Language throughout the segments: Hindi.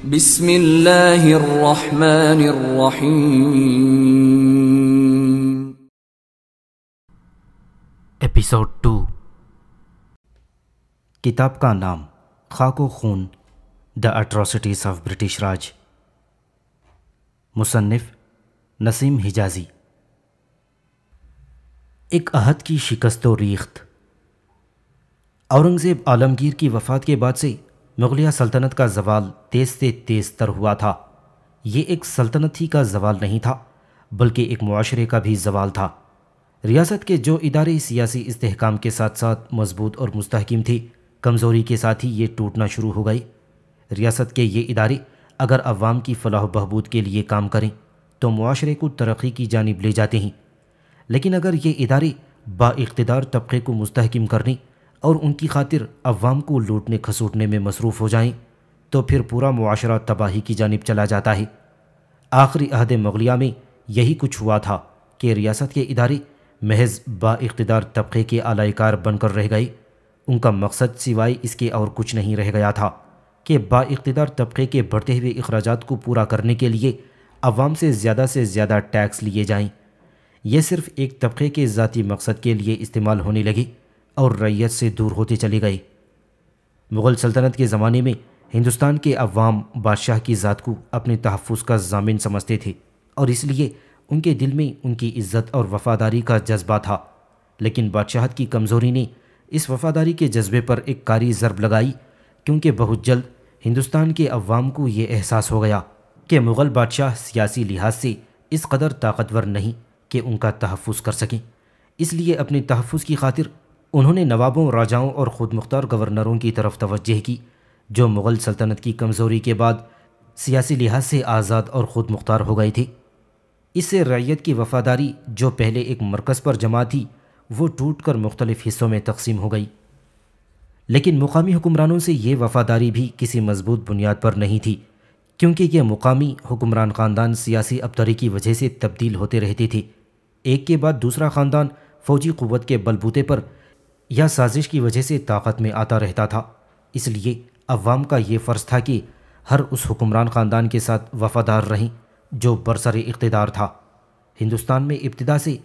एपिसोड टू किताब का नाम Khak o Khoon the atrocities of British Raj मुसन्फ़ नसीम हिजाजी एक अहद की शिकस्त रीख्त औरंगज़ेब आलमगीर की वफ़ात के बाद से मुगलिया सल्तनत का जवाल तेज़ से तेज़ तर हुआ था ये एक सल्तनत ही का जवाल नहीं था बल्कि एक माशरे का भी जवाल था रियासत के जो इदारे सियासी इस्तेकाम के साथ साथ मजबूत और मुस्तकम थी कमज़ोरी के साथ ही ये टूटना शुरू हो गई रियासत के ये इदारे अगर अवाम की फलाह बहबूद के लिए काम करें तो माशरे को तरक्की की जानब ले जाते हैं लेकिन अगर ये इदारे बातदार तबके को मुस्तकम करने और उनकी खातिर अवाम को लूटने खसूटने में मसरूफ़ हो जाएं तो फिर पूरा मुआशरा तबाही की जानब चला जाता है आखिरी अहद मगलिया में यही कुछ हुआ था कि रियासत के इदारे महज बाइकदार तबके के आलाकार बनकर रह गए उनका मकसद सिवाय इसके और कुछ नहीं रह गया था कि बाइकदार तबके के बढ़ते हुए अखराज को पूरा करने के लिए अवाम से ज़्यादा से ज़्यादा टैक्स लिए जाएं। यह सिर्फ़ एक तबके के ज़ाती मकसद के लिए इस्तेमाल होने लगी और रैयत से दूर होती चली गई मुग़ल सल्तनत के ज़माने में हिंदुस्तान के अवाम बादशाह की ज़ात को अपने तहफ़ का जामिन समझते थे और इसलिए उनके दिल में उनकी इज़्ज़त और वफ़ादारी का जज्बा था लेकिन बादशाहत की कमज़ोरी ने इस वफ़ादारी के जज्बे पर एक कारी ज़रब लगाई क्योंकि बहुत जल्द हिंदुस्तान के अवाम को ये एहसास हो गया कि मुग़ल बादशाह सियासी लिहाज से इस कदर ताकतवर नहीं कि उनका तहफ़ कर सकें इसलिए अपने तहफ़ की खातिर उन्होंने नवाबों राजाओं और ख़ुद मुख्तार गवर्नरों की तरफ तवज्जह की जो मुग़ल सल्तनत की कमज़ोरी के बाद सियासी लिहाज से आज़ाद और ख़ुद मुख्तार हो गए थे इससे रैयत की वफादारी जो पहले एक मरकज़ पर जमा थी वो टूट कर मुख्तलिफ़ हिस्सों में तकसीम हो गई लेकिन मुकामी हुक्मरानों से ये वफादारी भी किसी मजबूत बुनियाद पर नहीं थी क्योंकि यह मुकामी हुक्मरान ख़ानदान सियासी अबतरी की वजह से तब्दील होते रहते थे एक के बाद दूसरा ख़ानदान फ़ौजी क़वत के बलबूते पर या साजिश की वजह से ताकत में आता रहता था इसलिए अवाम का ये फ़र्ज़ था कि हर उस हुक्मरान ख़ानदान के साथ वफादार रहें जो बरसर इकतदार था हिंदुस्तान में इब्तदा से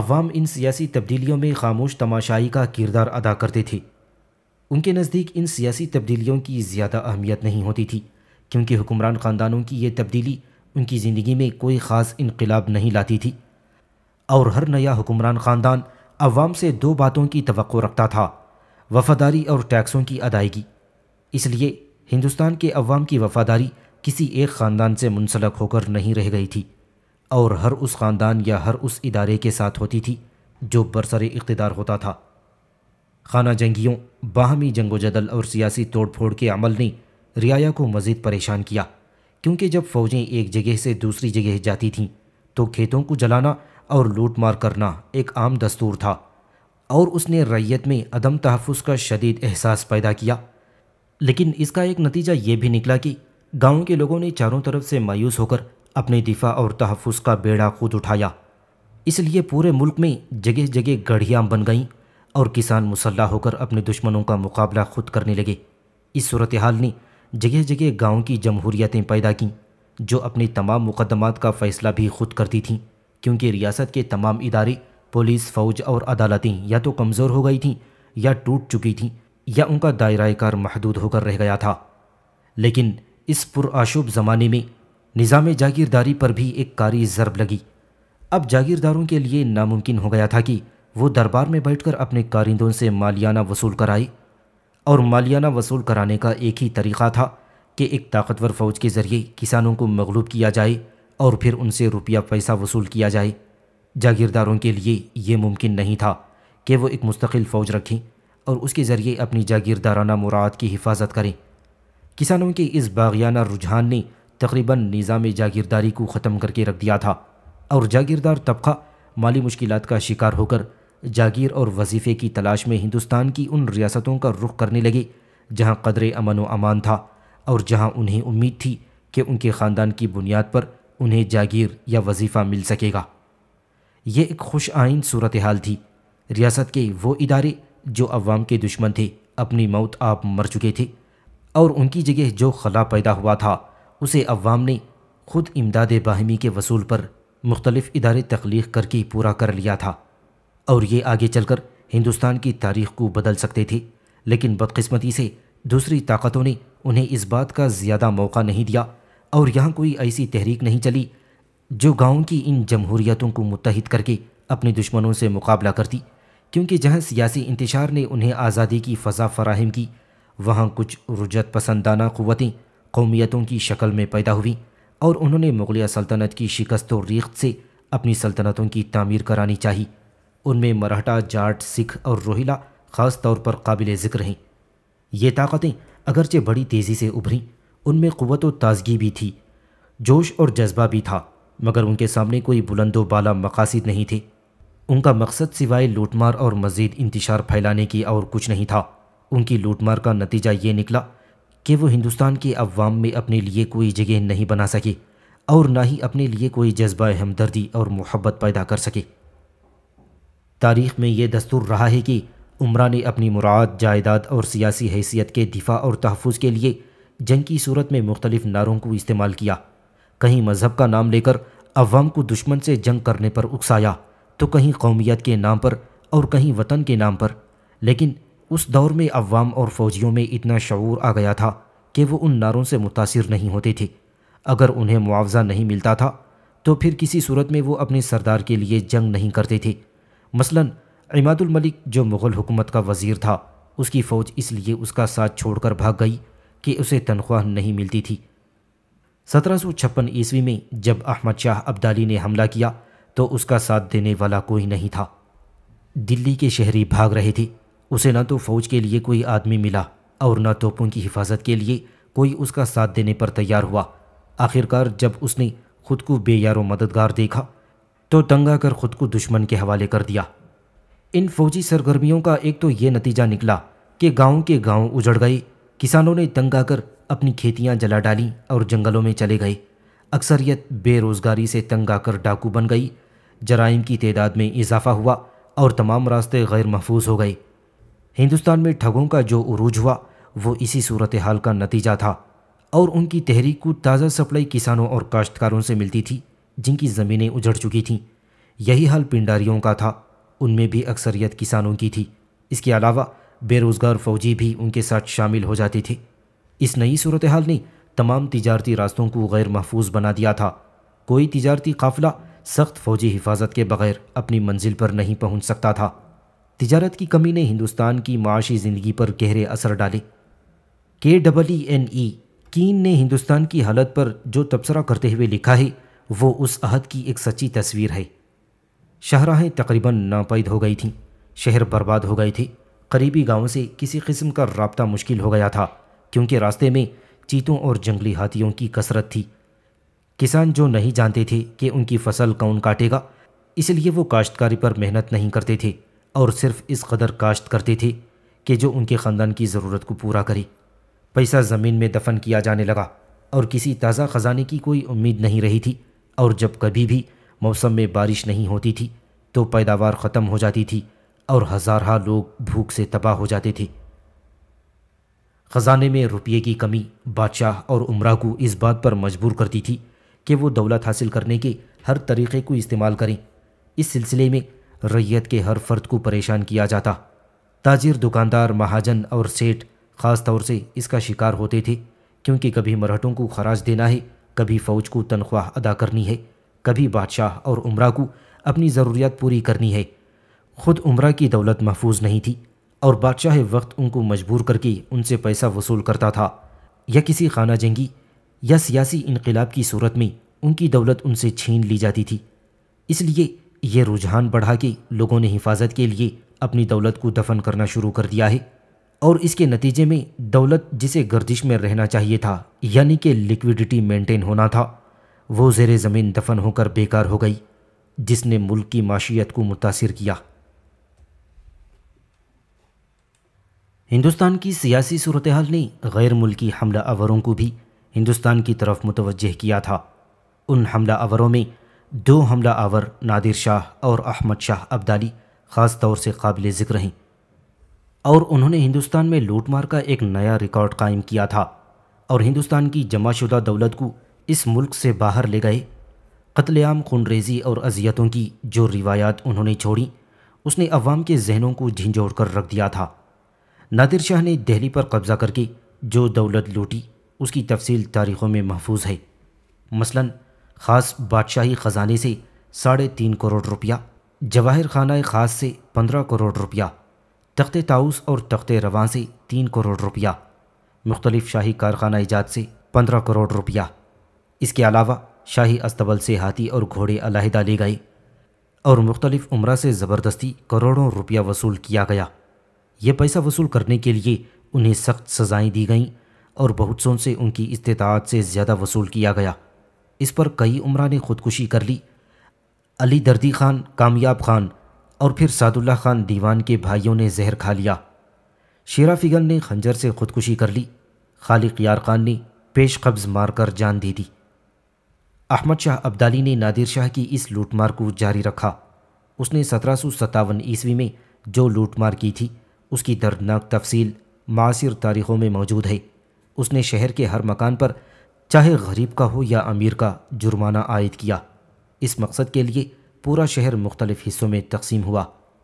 अवाम इन सियासी तब्दीलियों में खामोश तमाशाई का किरदार अदा करते थे उनके नज़दीक इन सियासी तब्दीलियों की ज़्यादा अहमियत नहीं होती थी क्योंकि हुक्मरान ख़ानदानों की ये तब्दीली उनकी ज़िंदगी में कोई ख़ास इनकलाब नहीं लाती थी और हर नया हुक्मरान ख़ानदान अवाम से दो बातों की तो रखता था वफादारी और टैक्सों की अदायगी इसलिए हिंदुस्तान के अवाम की वफादारी किसी एक ख़ानदान से मुंसलक होकर नहीं रह गई थी और हर उस ख़ानदान या हर उस इदारे के साथ होती थी जो बरसर इकतदार होता था खाना जंगियों बाहमी जंगो जदल और सियासी तोड़ फोड़ के अमल ने रियाया को मज़ीद परेशान किया क्योंकि जब फ़ौजें एक जगह से दूसरी जगह जाती थीं तो खेतों को जलाना और लूटमार करना एक आम दस्तूर था और उसने रैयत में अदम तहफ़ का शदीद एहसास पैदा किया लेकिन इसका एक नतीजा ये भी निकला कि गांव के लोगों ने चारों तरफ से मायूस होकर अपने दिफा और तहफ़ का बेड़ा खुद उठाया इसलिए पूरे मुल्क में जगह जगह गढ़ियाँ बन गईं और किसान मुसल्ला होकर अपने दुश्मनों का मुकाबला खुद करने लगे इस सूरत हाल ने जगह जगह गांव की जमहूरियतें पैदा कं जो अपने तमाम मुकदमात का फ़ैसला भी खुद करती थीं क्योंकि रियासत के तमाम इदारे पुलिस फ़ौज और अदालतें या तो कमज़ोर हो गई थीं या टूट चुकी थीं या उनका दायरा कार महदूद होकर रह गया था लेकिन इस पुरआशुब ज़माने में निज़ाम जागीरदारी पर भी एक कारी ज़रब लगी अब जागीरदारों के लिए नामुमकिन हो गया था कि वो दरबार में बैठकर अपने कारिंदों से मालियाना वसूल कराए और मालियाना वसूल कराने का एक ही तरीक़ा था कि एक ताकतवर फ़ौज के ज़रिए किसानों को मगलूब किया जाए और फिर उनसे रुपया पैसा वसूल किया जाए जागीरदारों के लिए ये मुमकिन नहीं था कि वो एक मुस्तकिल फ़ौज रखें और उसके ज़रिए अपनी जागीरदाराना मुराद की हिफाजत करें किसानों के इस बागियाना रुझान ने तकरीबन निज़ाम जागीरदारी को ख़त्म करके रख दिया था और जागीरदार तबका माली मुश्किल का शिकार होकर जागीर और वजीफ़े की तलाश में हिंदुस्तान की उन रियासतों का रुख करने लगे जहाँ कदर अमन व अमान था और जहाँ उन्हें उम्मीद थी कि उनके ख़ानदान की बुनियाद पर उन्हें जागीर या वजीफ़ा मिल सकेगा ये एक खुश आइन सूरत हाल थी रियासत के वो इदारे जो अवाम के दुश्मन थे अपनी मौत आप मर चुके थे और उनकी जगह जो खला पैदा हुआ था उसे अवाम ने खुद इमदाद बाहमी के वसूल पर मुख्तलिफ़ इदारे तख्लीक करके पूरा कर लिया था और ये आगे चलकर हिंदुस्तान की तारीख को बदल सकते थे लेकिन बदकस्मती से दूसरी ताकतों ने उन्हें इस बात का ज़्यादा मौका नहीं दिया और यहाँ कोई ऐसी तहरीक नहीं चली जो गांव की इन जमहूरियतों को मुतहद करके अपने दुश्मनों से मुकाबला करती क्योंकि जहाँ सियासी इंतशार ने उन्हें आज़ादी की फ़जा फराहम की वहाँ कुछ रुजत पसंदाना क़वतें कौमियतों की शक्ल में पैदा हुई और उन्होंने मुग़लिया सल्तनत की शिकस्त और रीख्त से अपनी सल्तनतों की तामीर करानी चाहिए उनमें मराठा जाट सिख और रोहिला ख़ास तौर पर काबिल ज़िक्र हैं ये ताकतें अगरचे बड़ी तेज़ी से उभरीं उनमें क़वत और ताजगी भी थी जोश और जज्बा भी था मगर उनके सामने कोई बुलंदो बाला मकासद नहीं थे उनका मकसद सिवाय लूटमार और मज़ीद इंतशार फैलाने की और कुछ नहीं था उनकी लूटमार का नतीजा ये निकला कि वो हिंदुस्तान के अवाम में अपने लिए कोई जगह नहीं बना सके और ना ही अपने लिए कोई जज्बा हमदर्दी और मोहब्बत पैदा कर सके तारीख़ में ये दस्तूर रहा है कि उम्र ने अपनी मुराद जायदाद और सियासी हैसियत के दिफा और तहफ़ के लिए जंग की सूरत में मुख्तलिफ नारों को इस्तेमाल किया कहीं मज़हब का नाम लेकर अवाम को दुश्मन से जंग करने पर उकसाया तो कहीं कौमियत के नाम पर और कहीं वतन के नाम पर लेकिन उस दौर में अवाम और फौजियों में इतना शूर आ गया था कि वो उन नारों से मुतासर नहीं होते थे अगर उन्हें मुआवजा नहीं मिलता था तो फिर किसी सूरत में वो अपने सरदार के लिए जंग नहीं करते थे मसलन इमादुल मलिक जो मुग़ल हुकूमत का वज़ीर था उसकी फ़ौज इसलिए उसका साथ छोड़कर भाग गई कि उसे तनख्वाह नहीं मिलती थी सत्रह ईस्वी में जब अहमद शाह अब्दाली ने हमला किया तो उसका साथ देने वाला कोई नहीं था दिल्ली के शहरी भाग रहे थे उसे न तो फौज के लिए कोई आदमी मिला और न तोपों की हिफाजत के लिए कोई उसका साथ देने पर तैयार हुआ आखिरकार जब उसने खुद को बेयारो मददगार देखा तो दंगा कर खुद को दुश्मन के हवाले कर दिया इन फौजी सरगर्मियों का एक तो ये नतीजा निकला कि गांव के गांव उजड़ गए किसानों ने तंग आकर अपनी खेतियां जला डाली और जंगलों में चले गए अक्सरियत बेरोज़गारी से तंग आकर डाकू बन गई जराइम की तदाद में इजाफा हुआ और तमाम रास्ते गैर महफूज हो गए हिंदुस्तान में ठगों का जो उरूज हुआ वो इसी सूरत हाल का नतीजा था और उनकी तहरीक को ताज़ा सप्लाई किसानों और काश्तकारों से मिलती थी जिनकी ज़मीनें उजड़ चुकी थीं यही हाल पिंडारियों का था उनमें भी अक्सरियत किसानों की थी इसके अलावा बेरोज़गार फ़ौजी भी उनके साथ शामिल हो जाती थी इस नई सूरत हाल ने तमाम तजारती रास्तों को गैर महफूज बना दिया था कोई तजारती काफिला सख्त फ़ौजी हिफाजत के बगैर अपनी मंजिल पर नहीं पहुंच सकता था तजारत की कमी ने हिंदुस्तान की माशी ज़िंदगी पर गहरे असर डाले के डबल ई एन ई कीन ने हिंदुस्तान की हालत पर जो तबसरा करते हुए लिखा है वो उस अहद की एक सच्ची तस्वीर है शहराहें तकरीबन नापैद हो गई थीं शहर बर्बाद हो गए थे करीबी गांवों से किसी किस्म का रबता मुश्किल हो गया था क्योंकि रास्ते में चीतों और जंगली हाथियों की कसरत थी किसान जो नहीं जानते थे कि उनकी फसल कौन काटेगा इसलिए वो काश्तकारी पर मेहनत नहीं करते थे और सिर्फ इस कदर काश्त करते थे कि जो उनके ख़ानदान की ज़रूरत को पूरा करे पैसा ज़मीन में दफन किया जाने लगा और किसी ताज़ा ख़जाने की कोई उम्मीद नहीं रही थी और जब कभी भी मौसम में बारिश नहीं होती थी तो पैदावार ख़त्म हो जाती थी और हजारहा लोग भूख से तबाह हो जाते थे ख़जाने में रुपये की कमी बादशाह और उमरा को इस बात पर मजबूर करती थी कि वो दौलत हासिल करने के हर तरीक़े को इस्तेमाल करें इस सिलसिले में रैयत के हर फर्द को परेशान किया जाता ताजिर दुकानदार महाजन और सेठ ख़ास तौर से इसका शिकार होते थे क्योंकि कभी मरहटों को खराज देना है कभी फ़ौज को तनख्वाह अदा करनी है कभी बादशाह और उमरा को अपनी ज़रूरियात पूरी करनी है खुद उम्र की दौलत महफूज नहीं थी और बादशाह वक्त उनको मजबूर करके उनसे पैसा वसूल करता था या किसी खाना जंगी या सियासी इनकलाब की सूरत में उनकी दौलत उनसे छीन ली जाती थी इसलिए ये रुझान बढ़ा के लोगों ने हिफाजत के लिए अपनी दौलत को दफन करना शुरू कर दिया है और इसके नतीजे में दौलत जिसे गर्दिश में रहना चाहिए था यानी कि लिक्विडिटी मेंटेन होना था वो जेर ज़मीन दफन होकर बेकार हो गई जिसने मुल्क की माशियत को मुतासर किया हिंदुस्तान की सियासी सूरत हाल ने गैर मुल्की हमला आवरों को भी हिंदुस्तान की तरफ मुतवजह किया था उन हमला आवरों में दो हमला आवर नादिर शाह और अहमद शाह अब्दाली ख़ास तौर से काबिल ज़िक्र हैं और उन्होंने हिंदुस्तान में लूटमार का एक नया रिकॉर्ड कायम किया था और हिंदुस्तान की जमाशुदा दौलत को इस मुल्क से बाहर ले गए कतलेआम खूनरेजी और अजियतों की जो रिवायात उन्होंने छोड़ी उसने अवाम के जहनों को झिंझोड़ कर रख दिया था नादिर शाह ने दिल्ली पर कब्ज़ा करके जो दौलत लूटी उसकी तफसील तारीख़ों में महफूज है मसलन ख़ास बादशाही ख़जाने से साढ़े तीन करोड़ रुपया जवाहिर खाना ख़ास से पंद्रह करोड़ रुपया तख्त ताउस और तख्त रवान से तीन करोड़ रुपया मुख्तलिफ़ शाही कारखाना ईजाद से पंद्रह करोड़ रुपया इसके अलावा शाही अस्तबल से हाथी और घोड़े अलहदा ले गए और मुख्तलिफ़ उम्र से ज़बरदस्ती करोड़ों रुपया वसूल किया गया यह पैसा वसूल करने के लिए उन्हें सख्त सज़ाएं दी गईं और बहुत सौ से उनकी इस्तात से ज़्यादा वसूल किया गया इस पर कई उम्रा ने खुदकुशी कर ली अली दर्दी खान कामयाब खान और फिर सादुल्ला खान दीवान के भाइयों ने जहर खा लिया शेरा फिगन ने खंजर से खुदकुशी कर ली खालिक यार खान ने पेश कब्ज मारकर जान दे दी अहमद शाह अब्दाली ने नादिर शाह की इस लूटमार को जारी रखा उसने सत्रह सौ सत्तावन ईस्वी में जो लूटमार की थी उसकी दर्दनाक तफसील मासिर तारीखों में मौजूद है उसने शहर के हर मकान पर चाहे गरीब का हो या अमीर का जुर्माना आयद किया इस मकसद के लिए पूरा शहर मुख्तलिफ़ हिस्सों में तकसीम हुआ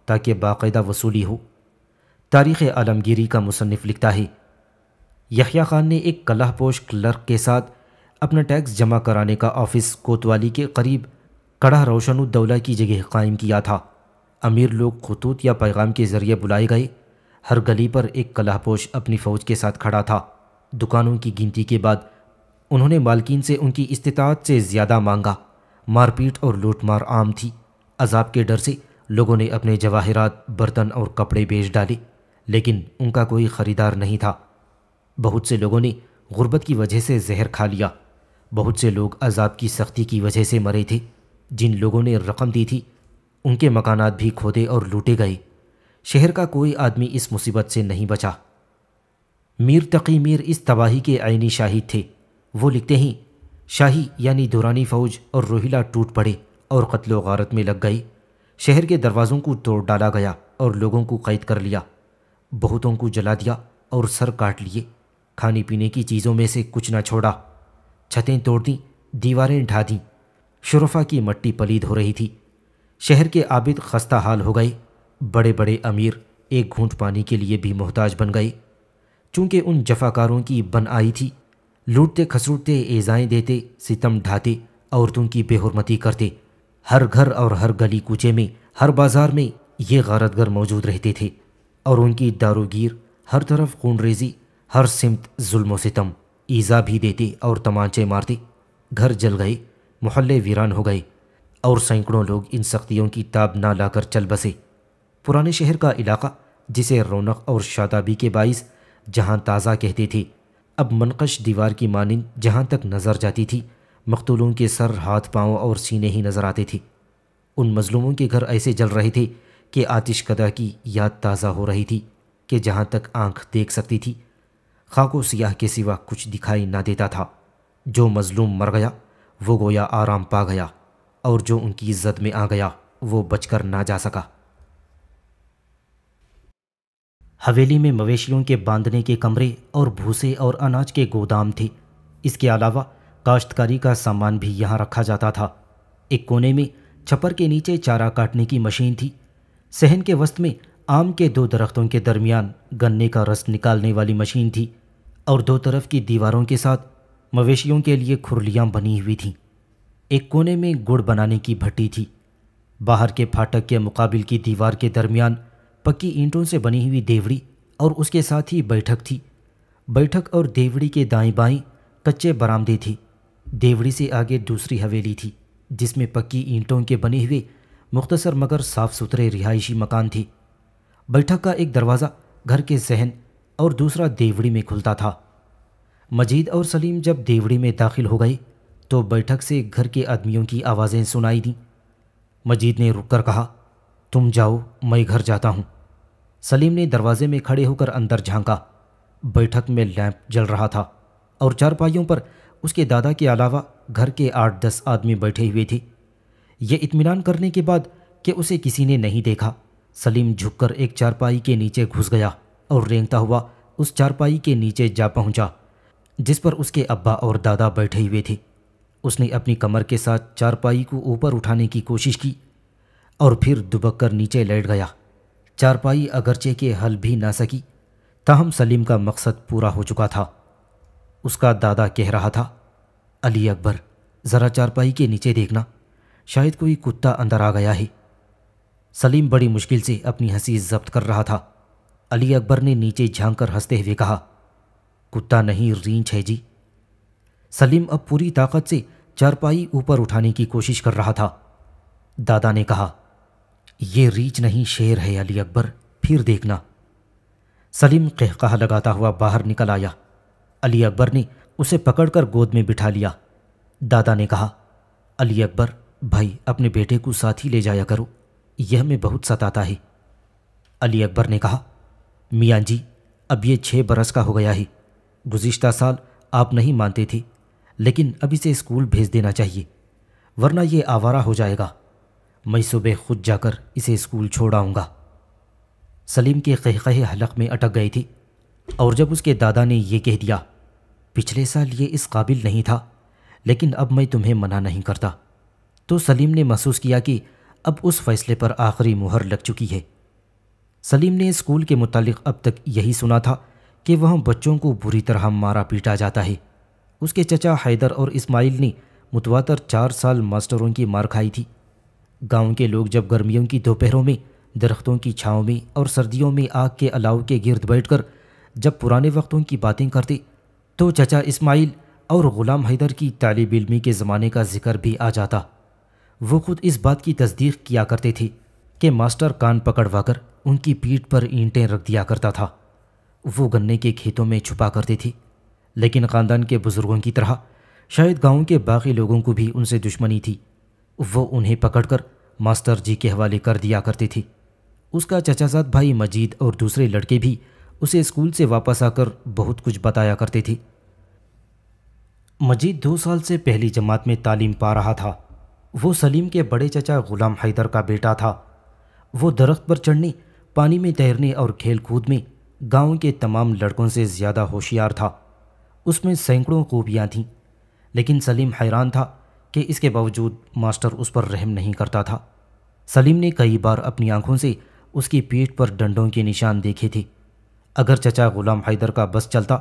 ताकि बाकायदा वसूली हो तारीख़ आलमगीरी का मुसनफ़ लिखता है यहिया ख़ान ने एक कलाह पोश क्लर्क के साथ अपना टैक्स जमा कराने का ऑफिस कोतवाली के करीब कड़ा उद्दौला की जगह कायम किया था अमीर लोग खतूत या पैगाम के ज़रिए बुलाए गए हर गली पर एक कलापोश अपनी फ़ौज के साथ खड़ा था दुकानों की गिनती के बाद उन्होंने मालकिन से उनकी इस्तात से ज़्यादा मांगा मारपीट और लूटमार आम थी अजाब के डर से लोगों ने अपने जवाहरात बर्तन और कपड़े बेच डाले लेकिन उनका कोई ख़रीदार नहीं था बहुत से लोगों ने गुर्बत की वजह से जहर खा लिया बहुत से लोग अजाब की सख्ती की वजह से मरे थे जिन लोगों ने रकम दी थी उनके मकानात भी खोदे और लूटे गए शहर का कोई आदमी इस मुसीबत से नहीं बचा मीर तकी मीर इस तबाही के आइनी शाहिद थे वो लिखते हैं शाही यानी दुरानी फ़ौज और रोहिला टूट पड़े और कत्लो गारत में लग गई शहर के दरवाज़ों को तोड़ डाला गया और लोगों को कैद कर लिया बहुतों को जला दिया और सर काट लिए खाने पीने की चीज़ों में से कुछ न छोड़ा छतें तोड़ दी दीवारें ढा दी शुरफा की मट्टी पलीद हो रही थी शहर के आबिद खस्ता हाल हो गए बड़े बड़े अमीर एक घूंट पानी के लिए भी मोहताज बन गए चूंकि उन जफाकारों की बन आई थी लूटते खसूटते एजाएं देते सितम ढाते औरतों की बेहरमती करते हर घर और हर गली कूचे में हर बाजार में ये गारतगर मौजूद रहते थे और उनकी दारोगीर हर तरफ खून रेजी हर सिमत जुल्म सितम ईज़ा भी देते और तमांचे मारते घर जल गए मोहल्ले वीरान हो गए और सैकड़ों लोग इन सख्तियों की ताब ना लाकर चल बसे पुराने शहर का इलाका जिसे रौनक और शादाबी के बाइस जहाँ ताज़ा कहती थी अब मनकश दीवार की मानंद जहाँ तक नज़र जाती थी मकतूलों के सर हाथ पाँव और सीने ही नज़र आते थे उन मजलूमों के घर ऐसे जल रहे थे कि आतिशकदा की याद ताज़ा हो रही थी कि जहाँ तक आंख देख सकती थी खाको सियाह के सिवा कुछ दिखाई ना देता था जो मजलूम मर गया वो गोया आराम पा गया और जो उनकी इज्जत में आ गया वो बचकर ना जा सका हवेली में मवेशियों के बांधने के कमरे और भूसे और अनाज के गोदाम थे इसके अलावा काश्तकारी का सामान भी यहाँ रखा जाता था एक कोने में छपर के नीचे चारा काटने की मशीन थी सहन के वस्त में आम के दो दरख्तों के दरमियान गन्ने का रस निकालने वाली मशीन थी और दो तरफ की दीवारों के साथ मवेशियों के लिए खुरलियाँ बनी हुई थीं एक कोने में गुड़ बनाने की भट्टी थी बाहर के फाटक के मुकाबिल की दीवार के दरमियान पक्की ईंटों से बनी हुई देवड़ी और उसके साथ ही बैठक थी बैठक और देवड़ी के दाएं बाएं कच्चे बरामदे थे देवड़ी से आगे दूसरी हवेली थी जिसमें पक्की ईंटों के बने हुए मुख्तसर मगर साफ सुथरे रिहायशी मकान थे बैठक का एक दरवाज़ा घर के जहन और दूसरा देवड़ी में खुलता था मजीद और सलीम जब देवड़ी में दाखिल हो गए तो बैठक से घर के आदमियों की आवाज़ें सुनाई दीं मजीद ने रुककर कहा तुम जाओ मैं घर जाता हूँ सलीम ने दरवाजे में खड़े होकर अंदर झांका बैठक में लैंप जल रहा था और चारपाइयों पर उसके दादा के अलावा घर के आठ दस आदमी बैठे हुए थे ये इत्मीनान करने के बाद कि उसे किसी ने नहीं देखा सलीम झुककर एक चारपाई के नीचे घुस गया और रेंगता हुआ उस चारपाई के नीचे जा पहुंचा जिस पर उसके अब्बा और दादा बैठे हुए थे उसने अपनी कमर के साथ चारपाई को ऊपर उठाने की कोशिश की और फिर दुबक कर नीचे लेट गया चारपाई अगरचे के हल भी ना सकी ताहम सलीम का मकसद पूरा हो चुका था उसका दादा कह रहा था अली अकबर ज़रा चारपाई के नीचे देखना शायद कोई कुत्ता अंदर आ गया है सलीम बड़ी मुश्किल से अपनी हंसी जब्त कर रहा था अली अकबर ने नीचे झांक कर हंसते हुए कहा कुत्ता नहीं रींच है जी सलीम अब पूरी ताकत से चारपाई ऊपर उठाने की कोशिश कर रहा था दादा ने कहा ये रीच नहीं शेर है अली अकबर फिर देखना सलीम कहकह लगाता हुआ बाहर निकल आया अली अकबर ने उसे पकड़कर गोद में बिठा लिया दादा ने कहा अली अकबर भाई अपने बेटे को साथ ही ले जाया करो यह में बहुत सताता है अली अकबर ने कहा मियाँ जी अब ये छः बरस का हो गया है गुज्त साल आप नहीं मानते थे लेकिन अब इसे स्कूल भेज देना चाहिए वरना ये आवारा हो जाएगा मैं सुबह खुद जाकर इसे स्कूल छोड़ आऊँगा सलीम के कहकहे हलक में अटक गई थी और जब उसके दादा ने यह कह दिया पिछले साल ये इस काबिल नहीं था लेकिन अब मैं तुम्हें मना नहीं करता तो सलीम ने महसूस किया कि अब उस फैसले पर आखिरी मुहर लग चुकी है सलीम ने स्कूल के मुतालिक अब तक यही सुना था कि वहाँ बच्चों को बुरी तरह मारा पीटा जाता है उसके चचा हैदर और इस्माइल ने मुतवातर चार साल मास्टरों की मार खाई थी गांव के लोग जब गर्मियों की दोपहरों में दरख्तों की छाँव में और सर्दियों में आग के अलाव के गिरद बैठकर जब पुराने वक्तों की बातें करते तो चचा इस्माइल और ग़ुलाम हैदर की तालब इलमी के ज़माने का जिक्र भी आ जाता वो खुद इस बात की तस्दीक किया करते थे कि मास्टर कान पकड़वाकर उनकी पीठ पर ईंटें रख दिया करता था वो गन्ने के खेतों में छुपा करते थे लेकिन ख़ानदान के बुज़ुर्गों की तरह शायद गांव के बाकी लोगों को भी उनसे दुश्मनी थी वो उन्हें पकड़कर मास्टर जी के हवाले कर दिया करती थी उसका चचाजाद भाई मजीद और दूसरे लड़के भी उसे स्कूल से वापस आकर बहुत कुछ बताया करते थे मजीद दो साल से पहली जमात में तालीम पा रहा था वो सलीम के बड़े चचा गुलाम हैदर का बेटा था वो दरख्त पर चढ़ने पानी में तैरने और खेल कूद में गांव के तमाम लड़कों से ज़्यादा होशियार था उसमें सैकड़ों खूबियाँ थीं लेकिन सलीम हैरान था कि इसके बावजूद मास्टर उस पर रहम नहीं करता था सलीम ने कई बार अपनी आंखों से उसकी पीठ पर डंडों के निशान देखे थे अगर चचा गुलाम हैदर का बस चलता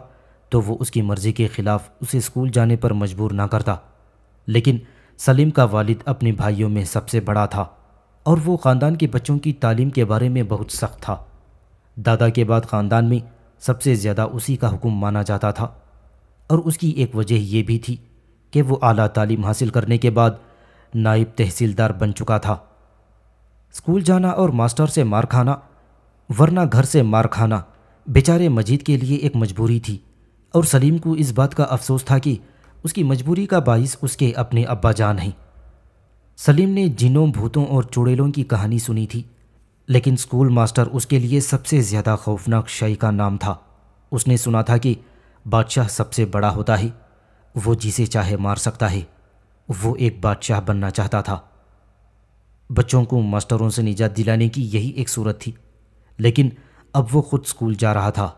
तो वो उसकी मर्ज़ी के ख़िलाफ़ उसे स्कूल जाने पर मजबूर ना करता लेकिन सलीम का वालिद अपने भाइयों में सबसे बड़ा था और वो ख़ानदान के बच्चों की तालीम के बारे में बहुत सख्त था दादा के बाद ख़ानदान में सबसे ज़्यादा उसी का हुक्म माना जाता था और उसकी एक वजह यह भी थी कि वो आला तालीम हासिल करने के बाद नायब तहसीलदार बन चुका था स्कूल जाना और मास्टर से मार खाना वरना घर से मार खाना बेचारे मजीद के लिए एक मजबूरी थी और सलीम को इस बात का अफसोस था कि उसकी मजबूरी का बायस उसके अपने अब्बा जान हैं सलीम ने जिनों भूतों और चुड़ेलों की कहानी सुनी थी लेकिन स्कूल मास्टर उसके लिए सबसे ज़्यादा खौफनाक शय का नाम था उसने सुना था कि बादशाह सबसे बड़ा होता है वो जिसे चाहे मार सकता है वो एक बादशाह बनना चाहता था बच्चों को मास्टरों से निजात दिलाने की यही एक सूरत थी लेकिन अब वो खुद स्कूल जा रहा था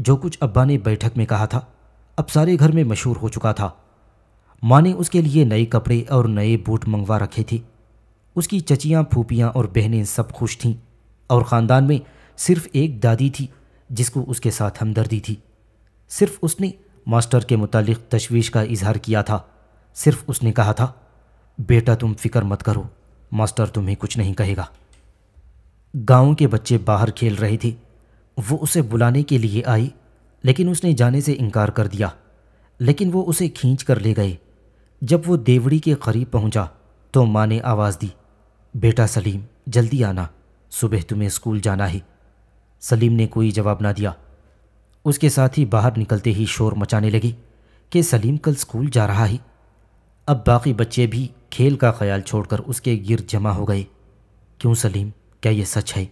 जो कुछ अब्बा ने बैठक में कहा था अब सारे घर में मशहूर हो चुका था माँ ने उसके लिए नए कपड़े और नए बूट मंगवा रखे थे उसकी चचियाँ फूपियाँ और बहनें सब खुश थीं और ख़ानदान में सिर्फ एक दादी थी जिसको उसके साथ हमदर्दी थी सिर्फ उसने मास्टर के मुतालिक तशवीश का इजहार किया था सिर्फ उसने कहा था बेटा तुम फिक्र मत करो मास्टर तुम्हें कुछ नहीं कहेगा गांव के बच्चे बाहर खेल रहे थे वो उसे बुलाने के लिए आई लेकिन उसने जाने से इनकार कर दिया लेकिन वो उसे खींच कर ले गए जब वो देवड़ी के करीब पहुंचा तो माँ ने आवाज़ दी बेटा सलीम जल्दी आना सुबह तुम्हें स्कूल जाना है सलीम ने कोई जवाब ना दिया उसके साथ ही बाहर निकलते ही शोर मचाने लगे कि सलीम कल स्कूल जा रहा है अब बाकी बच्चे भी खेल का ख्याल छोड़कर उसके गिर जमा हो गए क्यों सलीम क्या ये सच है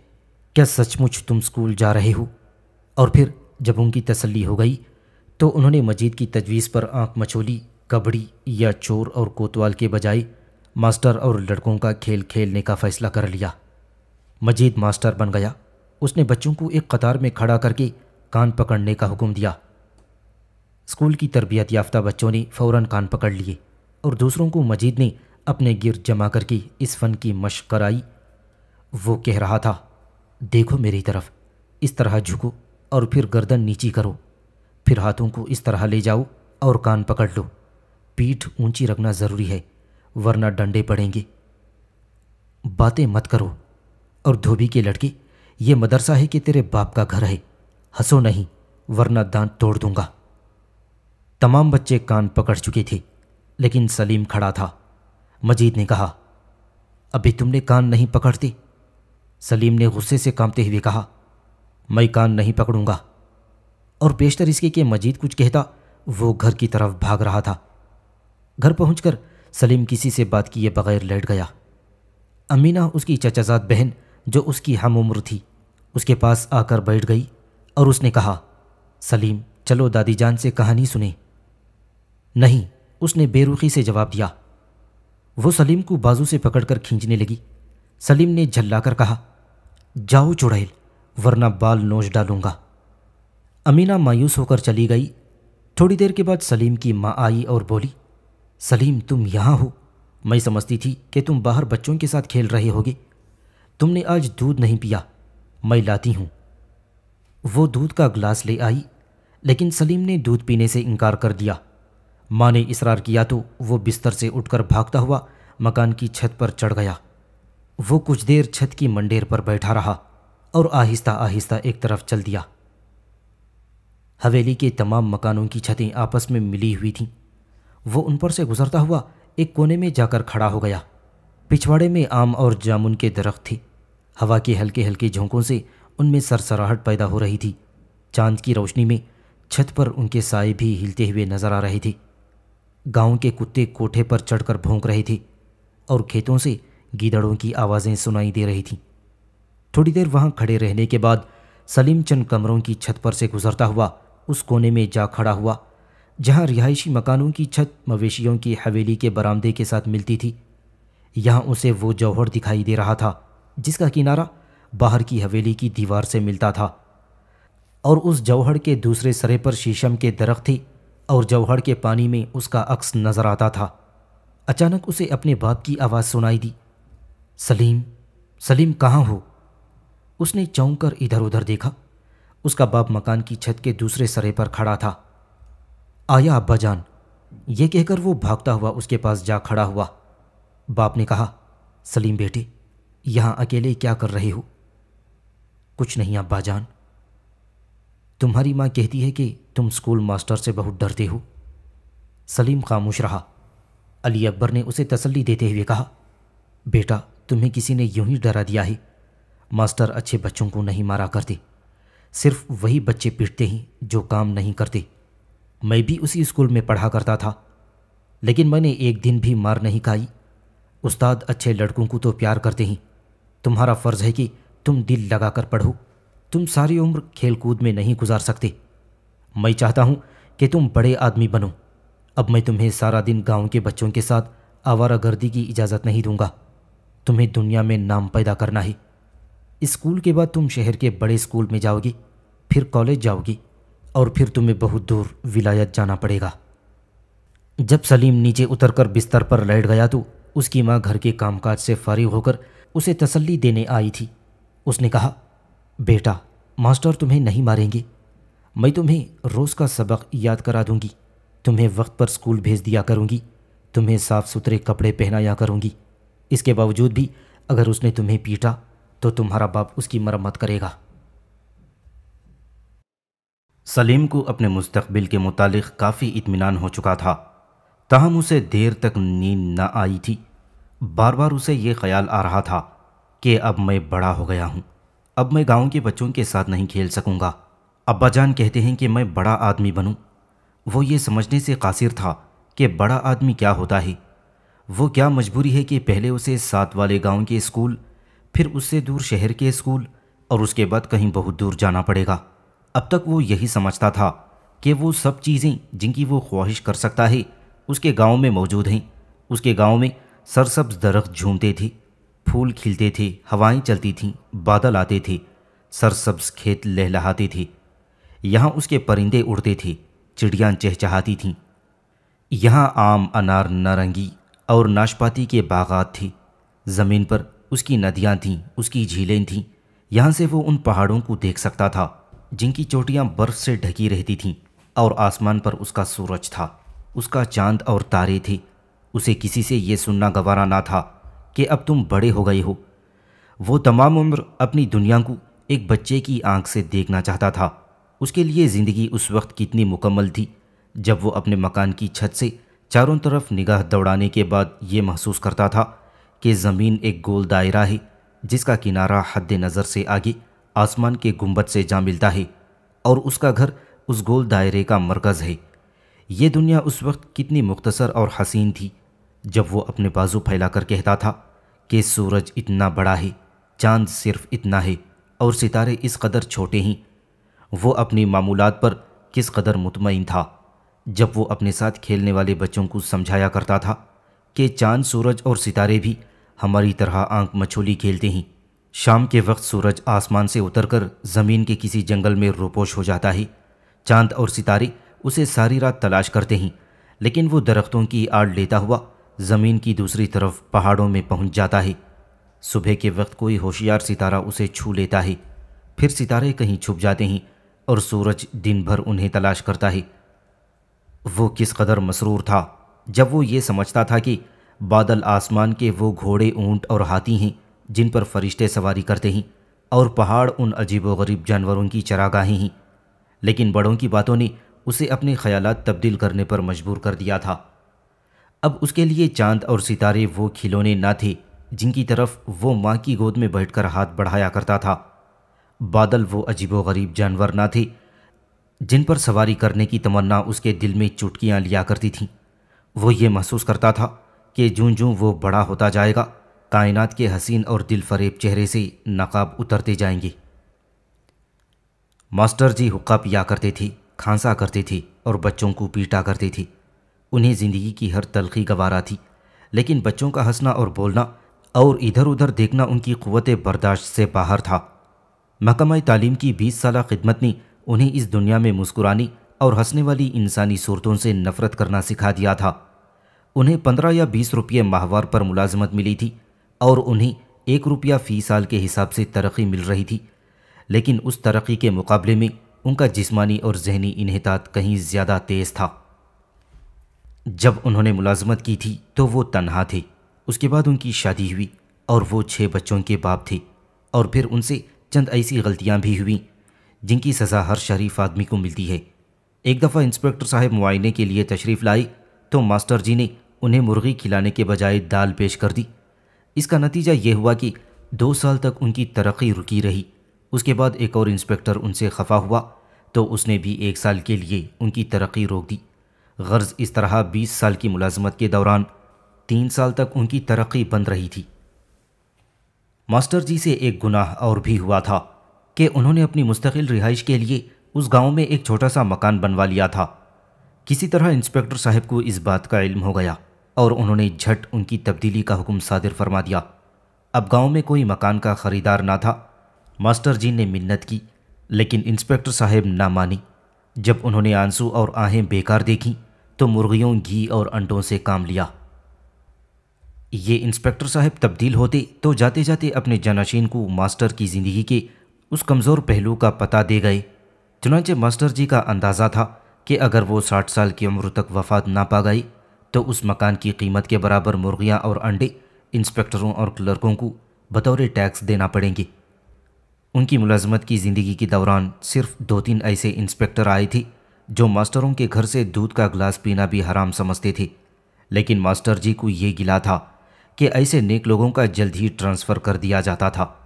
क्या सचमुच तुम स्कूल जा रहे हो और फिर जब उनकी तसल्ली हो गई तो उन्होंने मजीद की तजवीज़ पर आंख मचोली कबडी या चोर और कोतवाल के बजाय मास्टर और लड़कों का खेल खेलने का फ़ैसला कर लिया मजीद मास्टर बन गया उसने बच्चों को एक कतार में खड़ा करके कान पकड़ने का हुक्म दिया स्कूल की तरबियत याफ्ता बच्चों ने फ़ौर कान पकड़ लिए और दूसरों को मजीद ने अपने गिर जमा करके इस फ़न की मश कराई वो कह रहा था देखो मेरी तरफ इस तरह झुको और फिर गर्दन नीची करो फिर हाथों को इस तरह ले जाओ और कान पकड़ लो पीठ ऊंची रखना ज़रूरी है वरना डंडे पड़ेंगे बातें मत करो और धोबी के लड़के ये मदरसा है कि तेरे बाप का घर है हंसो नहीं वरना दांत तोड़ दूंगा तमाम बच्चे कान पकड़ चुके थे लेकिन सलीम खड़ा था मजीद ने कहा अभी तुमने कान नहीं पकड़ते सलीम ने गुस्से से कांपते हुए कहा मैं कान नहीं पकड़ूंगा और बेशतर इसके कि मजीद कुछ कहता वो घर की तरफ भाग रहा था घर पहुंचकर सलीम किसी से बात किए बगैर लेट गया अमीना उसकी चचाजाद बहन जो उसकी हम उम्र थी उसके पास आकर बैठ गई और उसने कहा सलीम चलो दादी जान से कहानी सुने नहीं उसने बेरुखी से जवाब दिया वो सलीम को बाजू से पकड़कर खींचने लगी सलीम ने झल्लाकर कहा जाओ चुड़ैल वरना बाल नोच डालूंगा अमीना मायूस होकर चली गई थोड़ी देर के बाद सलीम की माँ आई और बोली सलीम तुम यहां हो मैं समझती थी कि तुम बाहर बच्चों के साथ खेल रहे होगे तुमने आज दूध नहीं पिया मैं लाती हूँ वो दूध का गिलास ले आई लेकिन सलीम ने दूध पीने से इनकार कर दिया माँ ने इसरार किया तो वो बिस्तर से उठकर भागता हुआ मकान की छत पर चढ़ गया वो कुछ देर छत की मंडेर पर बैठा रहा और आहिस्ता आहिस्ता एक तरफ चल दिया हवेली के तमाम मकानों की छतें आपस में मिली हुई थीं वो उन पर से गुजरता हुआ एक कोने में जाकर खड़ा हो गया पिछवाड़े में आम और जामुन के दरख्त थे हवा के हल्के हल्के झोंकों से उनमें सरसराहट पैदा हो रही थी चांद की रोशनी में छत पर उनके साए भी हिलते हुए नजर आ रहे थे गांव के कुत्ते कोठे पर चढ़कर भौंक रहे थे और खेतों से गीदड़ों की आवाज़ें सुनाई दे रही थीं थोड़ी देर वहां खड़े रहने के बाद सलीम चंद कमरों की छत पर से गुजरता हुआ उस कोने में जा खड़ा हुआ जहां रिहायशी मकानों की छत मवेशियों की हवेली के बरामदे के साथ मिलती थी यहाँ उसे वो जौहर दिखाई दे रहा था जिसका किनारा बाहर की हवेली की दीवार से मिलता था और उस जौहर के दूसरे सरे पर शीशम के दरख्त थे और जौहर के पानी में उसका अक्स नज़र आता था अचानक उसे अपने बाप की आवाज़ सुनाई दी सलीम सलीम कहाँ हो उसने चौंक कर इधर उधर देखा उसका बाप मकान की छत के दूसरे सरे पर खड़ा था आया अब्बा जान ये कहकर वो भागता हुआ उसके पास जा खड़ा हुआ बाप ने कहा सलीम बेटे यहाँ अकेले क्या कर रहे हो कुछ नहीं अब्बा जान तुम्हारी माँ कहती है कि तुम स्कूल मास्टर से बहुत डरते हो सलीम खामोश रहा अली अकबर ने उसे तसल्ली देते हुए कहा बेटा तुम्हें किसी ने यूं ही डरा दिया है मास्टर अच्छे बच्चों को नहीं मारा करते सिर्फ वही बच्चे पीटते हैं जो काम नहीं करते मैं भी उसी स्कूल में पढ़ा करता था लेकिन मैंने एक दिन भी मार नहीं खाई उस्ताद अच्छे लड़कों को तो प्यार करते हैं तुम्हारा फ़र्ज़ है कि तुम दिल लगाकर पढ़ो तुम सारी उम्र खेलकूद में नहीं गुजार सकते मैं चाहता हूँ कि तुम बड़े आदमी बनो अब मैं तुम्हें सारा दिन गांव के बच्चों के साथ आवारा गर्दी की इजाज़त नहीं दूंगा तुम्हें दुनिया में नाम पैदा करना है स्कूल के बाद तुम शहर के बड़े स्कूल में जाओगी फिर कॉलेज जाओगी और फिर तुम्हें बहुत दूर विलायत जाना पड़ेगा जब सलीम नीचे उतरकर बिस्तर पर लेट गया तो उसकी माँ घर के कामकाज से फारिग होकर उसे तसल्ली देने आई थी उसने कहा बेटा मास्टर तुम्हें नहीं मारेंगे मैं तुम्हें रोज़ का सबक याद करा दूंगी तुम्हें वक्त पर स्कूल भेज दिया करूंगी तुम्हें साफ़ सुथरे कपड़े पहनाया करूंगी इसके बावजूद भी अगर उसने तुम्हें पीटा तो तुम्हारा बाप उसकी मरम्मत करेगा सलीम को अपने मुस्तबिल के मुतालिक काफ़ी इतमान हो चुका था तहम उसे देर तक नींद न आई थी बार बार उसे ये ख्याल आ रहा था कि अब मैं बड़ा हो गया हूँ अब मैं गांव के बच्चों के साथ नहीं खेल सकूँगा अब्बा जान कहते हैं कि मैं बड़ा आदमी बनूँ वो ये समझने से कासिर था कि बड़ा आदमी क्या होता है वो क्या मजबूरी है कि पहले उसे साथ वाले गांव के स्कूल फिर उससे दूर शहर के स्कूल और उसके बाद कहीं बहुत दूर जाना पड़ेगा अब तक वो यही समझता था कि वो सब चीज़ें जिनकी वो ख्वाहिश कर सकता है उसके गांव में मौजूद हैं उसके गांव में सरसब्ज दरख्त झूमते थे फूल खिलते थे हवाएं चलती थीं बादल आते थे सरसब्ज खेत लहलहाते थे यहाँ उसके परिंदे उड़ते थे चिड़ियाँ चहचहाती थीं यहाँ आम अनार नारंगी और नाशपाती के बागात थे ज़मीन पर उसकी नदियाँ थीं उसकी झीलें थीं यहाँ से वो उन पहाड़ों को देख सकता था जिनकी चोटियाँ बर्फ़ से ढकी रहती थीं और आसमान पर उसका सूरज था उसका चांद और तारे थे उसे किसी से ये सुनना गवारा ना था कि अब तुम बड़े हो गए हो वो तमाम उम्र अपनी दुनिया को एक बच्चे की आंख से देखना चाहता था उसके लिए ज़िंदगी उस वक्त कितनी मुकम्मल थी जब वो अपने मकान की छत से चारों तरफ निगाह दौड़ाने के बाद ये महसूस करता था कि ज़मीन एक गोल दायरा है जिसका किनारा हद नज़र से आगे आसमान के गुंबद से जा मिलता है और उसका घर उस गोल दायरे का मरकज़ है ये दुनिया उस वक्त कितनी मुख्तसर और हसीन थी जब वो अपने बाजू फैला कर कहता था कि सूरज इतना बड़ा है चांद सिर्फ इतना है और सितारे इस कदर छोटे हैं वो अपनी मामूलात पर किस कदर मुतमिन था जब वो अपने साथ खेलने वाले बच्चों को समझाया करता था कि चांद सूरज और सितारे भी हमारी तरह आंख मछोली खेलते हैं शाम के वक्त सूरज आसमान से उतरकर ज़मीन के किसी जंगल में रोपोश हो जाता है चांद और सितारे उसे सारी रात तलाश करते हैं लेकिन वो दरख्तों की आड़ लेता हुआ ज़मीन की दूसरी तरफ पहाड़ों में पहुंच जाता है सुबह के वक्त कोई होशियार सितारा उसे छू लेता है फिर सितारे कहीं छुप जाते हैं और सूरज दिन भर उन्हें तलाश करता है वो किस कदर मसरूर था जब वो ये समझता था कि बादल आसमान के वो घोड़े ऊंट और हाथी हैं जिन पर फरिश्ते सवारी करते हैं और पहाड़ उन अजीब व गरीब जानवरों की चरागाहें हैं लेकिन बड़ों की बातों ने उसे अपने ख्याल तब्दील करने पर मजबूर कर दिया था अब उसके लिए चांद और सितारे वो खिलौने ना थे जिनकी तरफ वो माँ की गोद में बैठकर हाथ बढ़ाया करता था बादल वो अजीबोगरीब जानवर ना थे जिन पर सवारी करने की तमन्ना उसके दिल में चुटकियाँ लिया करती थीं वो ये महसूस करता था कि जूं जूं वो बड़ा होता जाएगा कायनात के हसीन और दिल फरेब चेहरे से नकाब उतरते जाएंगे मास्टर जी हुक्का पिया करते थे खांसा करते थे और बच्चों को पीटा करते थे उन्हें ज़िंदगी की हर तलखी गवारा थी लेकिन बच्चों का हंसना और बोलना और इधर उधर देखना उनकी क़वत बर्दाश्त से बाहर था महकमा तालीम की बीस साल खिदमत ने उन्हें इस दुनिया में मुस्कुरानी और हंसने वाली इंसानी सूरतों से नफरत करना सिखा दिया था उन्हें पंद्रह या बीस रुपये माहवार पर मुलाजमत मिली थी और उन्हें एक रुपया फ़ी साल के हिसाब से तरक्की मिल रही थी लेकिन उस तरक्की के मुकाबले में उनका जिस्मानी और जहनी इनहतात कहीं ज़्यादा तेज़ था जब उन्होंने मुलाजमत की थी तो वो तन्हा थे उसके बाद उनकी शादी हुई और वो छः बच्चों के बाप थे और फिर उनसे चंद ऐसी गलतियाँ भी हुई जिनकी सज़ा हर शरीफ आदमी को मिलती है एक दफ़ा इंस्पेक्टर साहब मुआयने के लिए तशरीफ़ लाए तो मास्टर जी ने उन्हें मुर्गी खिलाने के बजाय दाल पेश कर दी इसका नतीजा ये हुआ कि दो साल तक उनकी तरक्की रुकी रही उसके बाद एक और इंस्पेक्टर उनसे खफा हुआ तो उसने भी एक साल के लिए उनकी तरक्की रोक दी गर्ज इस तरह 20 साल की मुलाजमत के दौरान तीन साल तक उनकी तरक्की बंद रही थी मास्टर जी से एक गुनाह और भी हुआ था कि उन्होंने अपनी मुस्तकिल रिहाइश के लिए उस गांव में एक छोटा सा मकान बनवा लिया था किसी तरह इंस्पेक्टर साहब को इस बात का इल्म हो गया और उन्होंने झट उनकी तब्दीली का हुक्म सादिर फरमा दिया अब गांव में कोई मकान का ख़रीदार ना था मास्टर जी ने मिन्नत की लेकिन इंस्पेक्टर साहब ना मानी जब उन्होंने आंसू और आहें बेकार देखीं तो मुर्गियों घी और अंडों से काम लिया ये इंस्पेक्टर साहब तब्दील होते तो जाते जाते अपने जनाशीन को मास्टर की ज़िंदगी के उस कमज़ोर पहलू का पता दे गए चुनाचे मास्टर जी का अंदाज़ा था कि अगर वो साठ साल की उम्र तक वफात ना पा गई तो उस मकान की कीमत के बराबर मुर्गियाँ और अंडे इंस्पेक्टरों और क्लर्कों को बतौर टैक्स देना पड़ेंगे उनकी मुलाजमत की ज़िंदगी के दौरान सिर्फ दो तीन ऐसे इंस्पेक्टर आए थे जो मास्टरों के घर से दूध का गिलास पीना भी हराम समझती थी लेकिन मास्टर जी को ये गिला था कि ऐसे नेक लोगों का जल्द ही ट्रांसफ़र कर दिया जाता था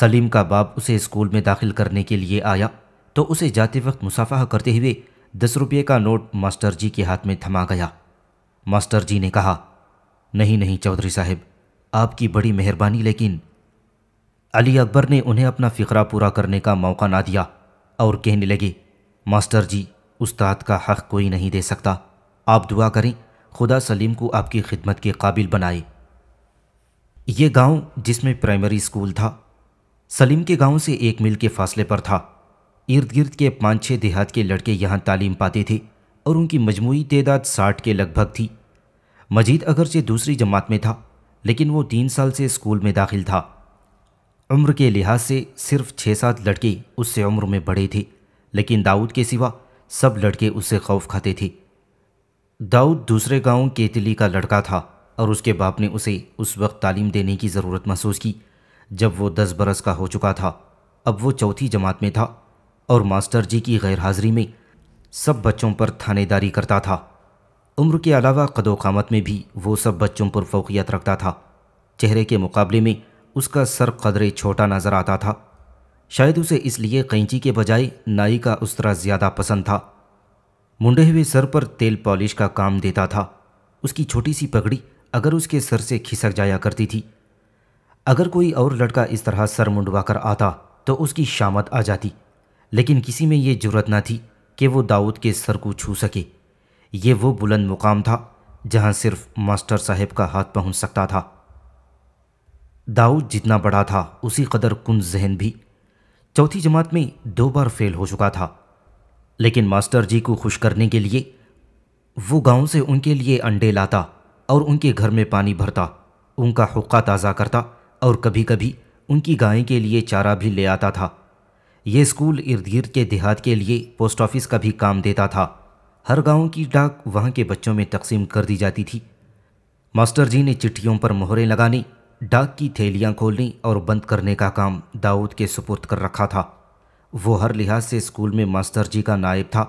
सलीम का बाप उसे स्कूल में दाखिल करने के लिए आया तो उसे जाते वक्त मुसाफा करते हुए दस रुपये का नोट मास्टर जी के हाथ में थमा गया मास्टर जी ने कहा नहीं नहीं चौधरी साहब आपकी बड़ी मेहरबानी लेकिन अली अकबर ने उन्हें अपना फ़िकरा पूरा करने का मौका ना दिया और कहने लगे मास्टर जी उस्ताद का हक कोई नहीं दे सकता आप दुआ करें खुदा सलीम को आपकी खिदमत के काबिल बनाए ये गांव जिसमें प्राइमरी स्कूल था सलीम के गांव से एक मील के फासले पर था इर्द गिर्द के पाँच छः देहात के लड़के यहाँ तालीम पाते थे और उनकी मजमू तदाद साठ के लगभग थी मजीद अगरचे दूसरी जमात में था लेकिन वो तीन साल से स्कूल में दाखिल था उम्र के लिहाज से सिर्फ छः सात लड़के उससे उम्र में बड़े थे लेकिन दाऊद के सिवा सब लड़के उससे खौफ खाते थे दाऊद दूसरे गांव केतली का लड़का था और उसके बाप ने उसे उस वक्त तालीम देने की ज़रूरत महसूस की जब वो दस बरस का हो चुका था अब वो चौथी जमात में था और मास्टर जी की गैर हाज़िरी में सब बच्चों पर थानेदारी करता था उम्र के अलावा कदोकामत में भी वो सब बच्चों पर फोकियत रखता था चेहरे के मुकाबले में उसका सर कदरे छोटा नज़र आता था शायद उसे इसलिए कैंची के बजाय नाई का उस्तरा ज़्यादा पसंद था मुंडे हुए सर पर तेल पॉलिश का काम देता था उसकी छोटी सी पगड़ी अगर उसके सर से खिसक जाया करती थी अगर कोई और लड़का इस तरह सर मुंडवा कर आता तो उसकी शामत आ जाती लेकिन किसी में ये जरूरत ना थी कि वो दाऊद के सर को छू सके ये वो बुलंद मुकाम था जहाँ सिर्फ मास्टर साहब का हाथ पहुँच सकता था दाऊद जितना बड़ा था उसी कदर कुन जहन भी चौथी जमात में दो बार फेल हो चुका था लेकिन मास्टर जी को खुश करने के लिए वो गांव से उनके लिए अंडे लाता और उनके घर में पानी भरता उनका हुक्का ताज़ा करता और कभी कभी उनकी गाय के लिए चारा भी ले आता था ये स्कूल इर्द गिर्द के देहात के लिए पोस्ट ऑफिस का भी काम देता था हर गांव की डाक वहाँ के बच्चों में तकसीम कर दी जाती थी मास्टर जी ने चिट्ठियों पर मोहरें लगाने डाक की थैलियां खोलने और बंद करने का काम दाऊद के सुपुर्द कर रखा था वो हर लिहाज से स्कूल में मास्टर जी का नायब था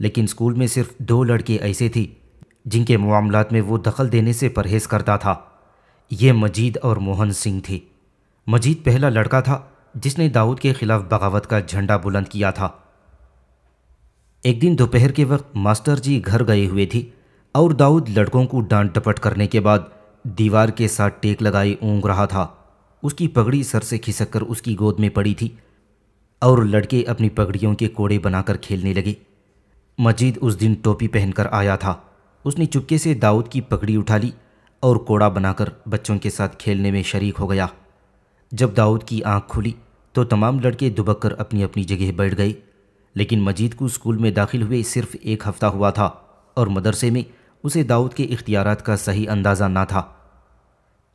लेकिन स्कूल में सिर्फ दो लड़के ऐसे थे जिनके मामला में वो दखल देने से परहेज़ करता था ये मजीद और मोहन सिंह थे मजीद पहला लड़का था जिसने दाऊद के ख़िलाफ़ बगावत का झंडा बुलंद किया था एक दिन दोपहर के वक्त मास्टर जी घर गए हुए थे और दाऊद लड़कों को डांट डपट करने के बाद दीवार के साथ टेक लगाए ऊँग रहा था उसकी पगड़ी सर से खिसक कर उसकी गोद में पड़ी थी और लड़के अपनी पगड़ियों के कोड़े बनाकर खेलने लगे मजीद उस दिन टोपी पहनकर आया था उसने चुपके से दाऊद की पगड़ी उठा ली और कोड़ा बनाकर बच्चों के साथ खेलने में शरीक हो गया जब दाऊद की आंख खुली तो तमाम लड़के दुबक कर अपनी अपनी जगह बैठ गए लेकिन मजीद को स्कूल में दाखिल हुए सिर्फ एक हफ़्ता हुआ था और मदरसे में उसे दाऊद के इख्तियार का सही अंदाज़ा ना था